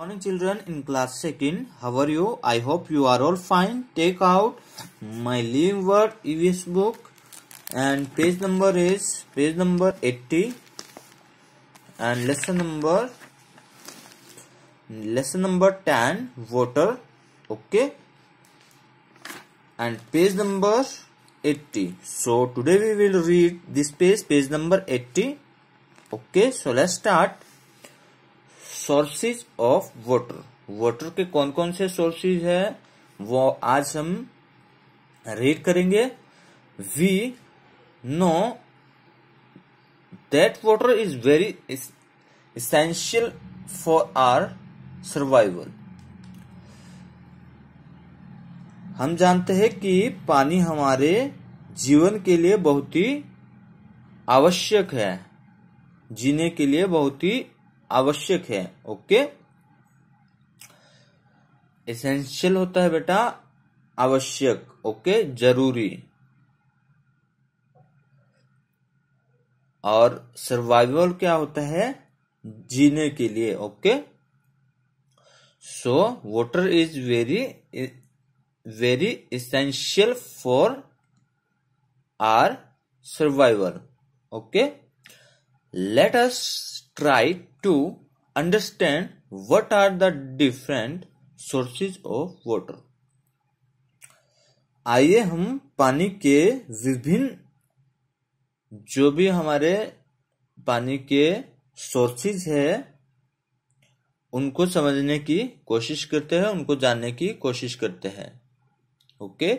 Morning children in class 2nd how are you I hope you are all fine take out my living word EVS book and page number is page number 80 and lesson number lesson number 10 water okay and page number 80 so today we will read this page page number 80 okay so let's start sources of water water के कौन कौन से sources है वो आज हम read करेंगे we know that water is very essential for our survival हम जानते हैं कि पानी हमारे जीवन के लिए बहुत ही आवश्यक है जीने के लिए बहुत ही आवश्यक है ओके एसेंशियल होता है बेटा आवश्यक ओके जरूरी और सर्वाइवल क्या होता है जीने के लिए okay so water is very very essential for our survival okay let us try to understand what are the different sources of water. आइए हम पानी के विभिन्न जो भी हमारे पानी के सोर्सेज है उनको समझने की कोशिश करते हैं उनको जानने की कोशिश करते हैं ओके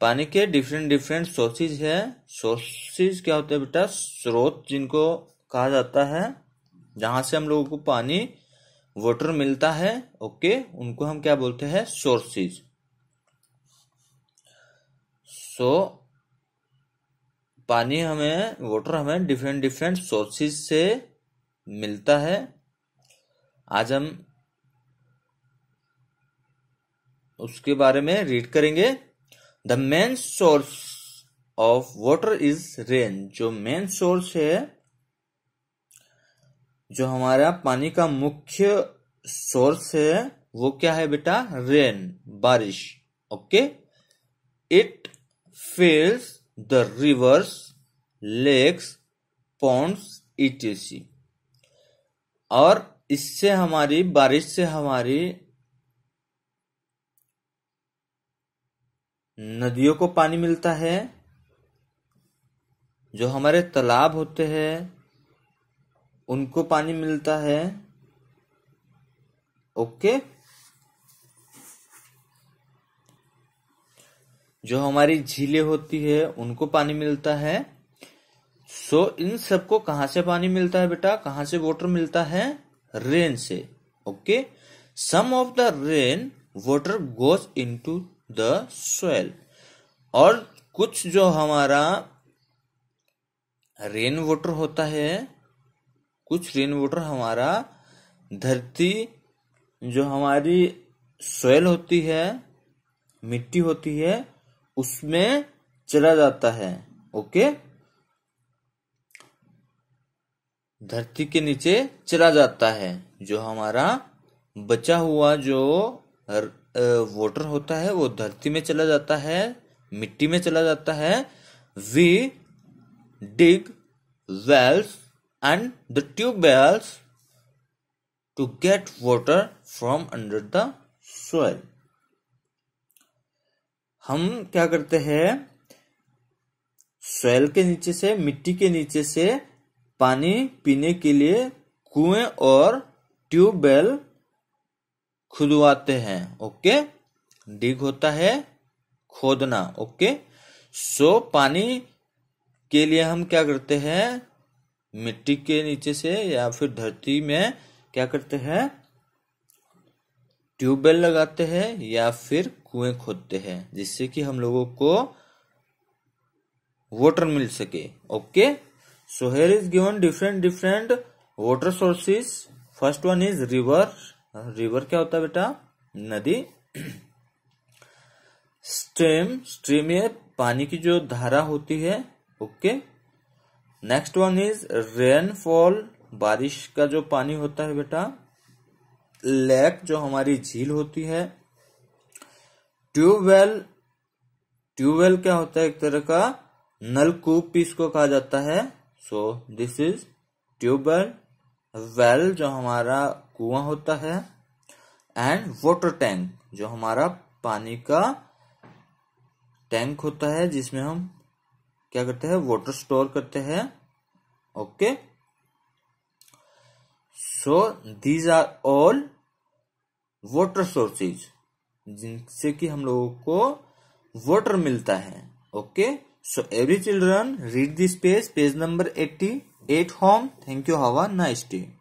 पानी के डिफरेंट डिफरेंट सोर्सेज है सोर्सेज क्या होते हैं बेटा स्रोत जिनको कहा जाता है जहां से हम लोगों को पानी वाटर मिलता है ओके उनको हम क्या बोलते हैं सोर्सेज सो पानी हमें वाटर हमें डिफरेंट डिफरेंट सोर्सेज से मिलता है आज हम उसके बारे में रीड करेंगे the main source of water is rain जो मेन सोर्स है जो हमारा पानी का मुख्य सोर्स है वो क्या है बेटा रेन बारिश okay it falls the rivers lakes ponds etc और इससे हमारी बारिश से हमारी नदियों को पानी मिलता है जो हमारे तालाब होते हैं उनको पानी मिलता है ओके जो हमारी झीलें होती है उनको पानी मिलता है सो इन सबको कहां से पानी मिलता है बेटा कहां से वाटर मिलता है रेन से okay some of the rain water goes into the soil और कुछ जो हमारा रेन वाटर होता है कुछ रेन वाटर हमारा धरती जो हमारी सोयल होती है मिट्टी होती है उसमें चला जाता है ओके धरती के नीचे चला जाता है जो हमारा बचा हुआ जो वाटर होता है वो धरती में चला जाता है मिट्टी में चला जाता है we dig wells and the tube wells to get water from under the soil. हम क्या करते हैं सोयल के नीचे से मिट्टी के नीचे से पानी पीने के लिए कुएं और ट्यूबवेल खुदवाते हैं ओके डिग होता है खोदना ओके सो पानी के लिए हम क्या करते हैं मिट्टी के नीचे से या फिर धरती में क्या करते हैं ट्यूबवेल लगाते हैं या फिर कुएं खोदते हैं जिससे कि हम लोगों को वाटर मिल सके okay so here is given different different water sources first one is river river क्या होता है बेटा नदी स्ट्रीम स्ट्रीम ये पानी की जो धारा होती है okay okay? Next one is rainfall बारिश का जो पानी होता है बेटा लेक जो हमारी झील होती है ट्यूबवेल ट्यूबवेल क्या होता है एक तरह का नलकूप भी इसको कहा जाता है so this is tube well well जो हमारा कुआं होता है एंड वाटर टैंक जो हमारा पानी का टैंक होता है जिसमें हम क्या करते हैं वाटर स्टोर करते हैं okay so these are all water sources जिनसे कि हम लोगों को वाटर मिलता है okay so every children read this page page number eighty at home thank you have nice day